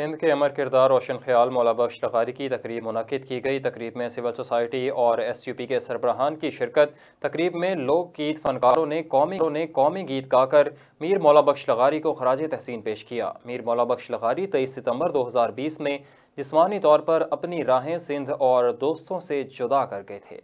सिंध के अमर किरदार रोशन ख्याल मौलाबख्श लगारी की तकरीब मनद की गई तकरीब में सिविल सोसाइटी और एस यू पी के सरबराहान की शिरकत तकरीब में लोक गीत फनकारों ने कौमी ने कौमी गीत गाकर मीर मौलाबख्श लगारी को खराज तहसीन पेश किया मीर मौलाबख्श लगारी तेईस सितम्बर दो हज़ार बीस में जिसमानी तौर पर अपनी राहें सिंध और दोस्तों से जुदा कर गए थे